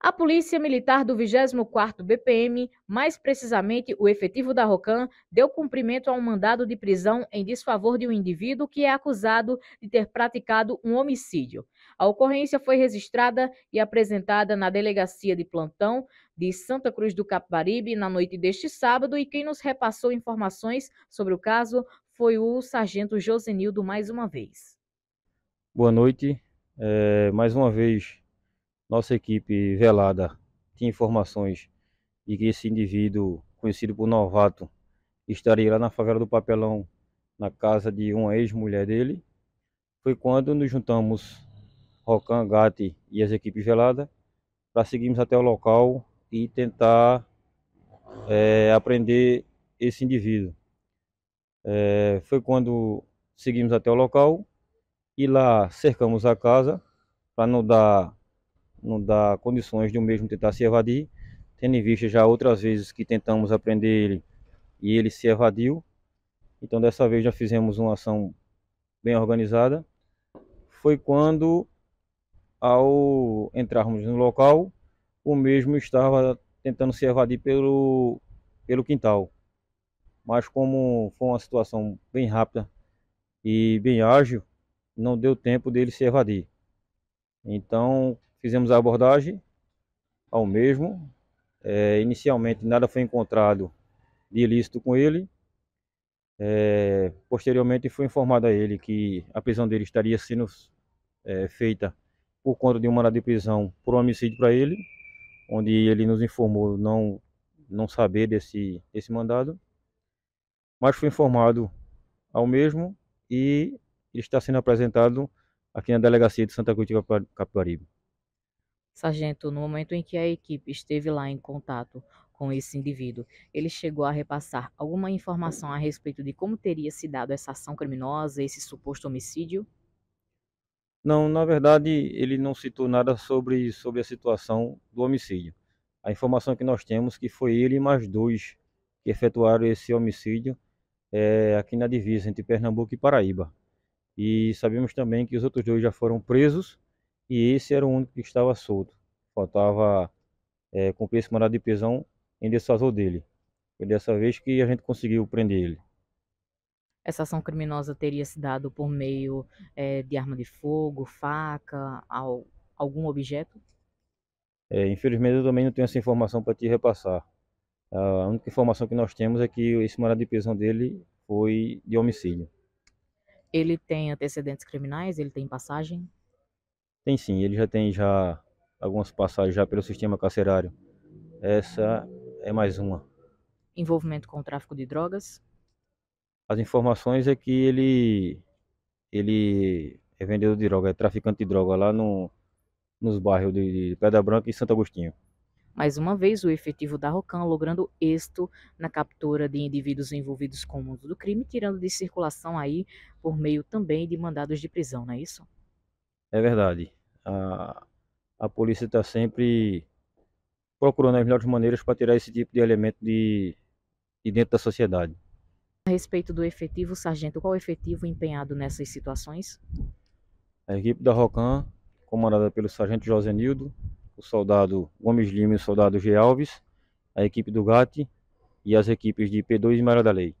A Polícia Militar do 24º BPM, mais precisamente o efetivo da Rocan, deu cumprimento a um mandado de prisão em desfavor de um indivíduo que é acusado de ter praticado um homicídio. A ocorrência foi registrada e apresentada na delegacia de plantão de Santa Cruz do Capibaribe na noite deste sábado e quem nos repassou informações sobre o caso foi o sargento Josenildo mais uma vez. Boa noite. É, mais uma vez nossa equipe velada tinha informações de que esse indivíduo, conhecido por novato, estaria lá na favela do Papelão, na casa de uma ex-mulher dele. Foi quando nos juntamos, Rocan, Gatti e as equipes veladas, para seguirmos até o local e tentar é, aprender esse indivíduo. É, foi quando seguimos até o local e lá cercamos a casa para não dar não dá condições de o mesmo tentar se evadir, tendo em vista já outras vezes que tentamos aprender ele e ele se evadiu. Então dessa vez já fizemos uma ação bem organizada. Foi quando, ao entrarmos no local, o mesmo estava tentando se evadir pelo, pelo quintal. Mas como foi uma situação bem rápida e bem ágil, não deu tempo dele se evadir. Então, Fizemos a abordagem ao mesmo. É, inicialmente nada foi encontrado de ilícito com ele. É, posteriormente foi informado a ele que a prisão dele estaria sendo é, feita por conta de um mandado de prisão por homicídio para ele, onde ele nos informou não não saber desse esse mandado, mas foi informado ao mesmo e ele está sendo apresentado aqui na delegacia de Santa Cruz de Capibaribe. Sargento, no momento em que a equipe esteve lá em contato com esse indivíduo, ele chegou a repassar alguma informação a respeito de como teria se dado essa ação criminosa, esse suposto homicídio? Não, na verdade, ele não citou nada sobre, sobre a situação do homicídio. A informação que nós temos é que foi ele e mais dois que efetuaram esse homicídio é, aqui na divisa entre Pernambuco e Paraíba. E sabemos também que os outros dois já foram presos e esse era o único que estava solto. Faltava é, cumprir esse mandado de prisão em desfavor dele. Foi dessa vez que a gente conseguiu prender ele. Essa ação criminosa teria se dado por meio é, de arma de fogo, faca, ao, algum objeto? É, infelizmente eu também não tenho essa informação para te repassar. A única informação que nós temos é que esse mandado de prisão dele foi de homicídio. Ele tem antecedentes criminais? Ele tem passagem? Tem sim, ele já tem já algumas passagens já pelo sistema carcerário. Essa é mais uma. Envolvimento com o tráfico de drogas? As informações é que ele ele é vendedor de droga, é traficante de droga lá no, nos bairros de Pedra Branca e Santo Agostinho. Mais uma vez, o efetivo da Rocan logrando êxito na captura de indivíduos envolvidos com o mundo do crime, tirando de circulação aí por meio também de mandados de prisão, não é isso? É verdade. A, a polícia está sempre procurando as melhores maneiras para tirar esse tipo de elemento de, de dentro da sociedade. A respeito do efetivo, sargento, qual o efetivo empenhado nessas situações? A equipe da ROCAN, comandada pelo sargento José Nildo, o soldado Gomes Lima e o soldado G. Alves, a equipe do GAT e as equipes de P2 e Mara da Lei.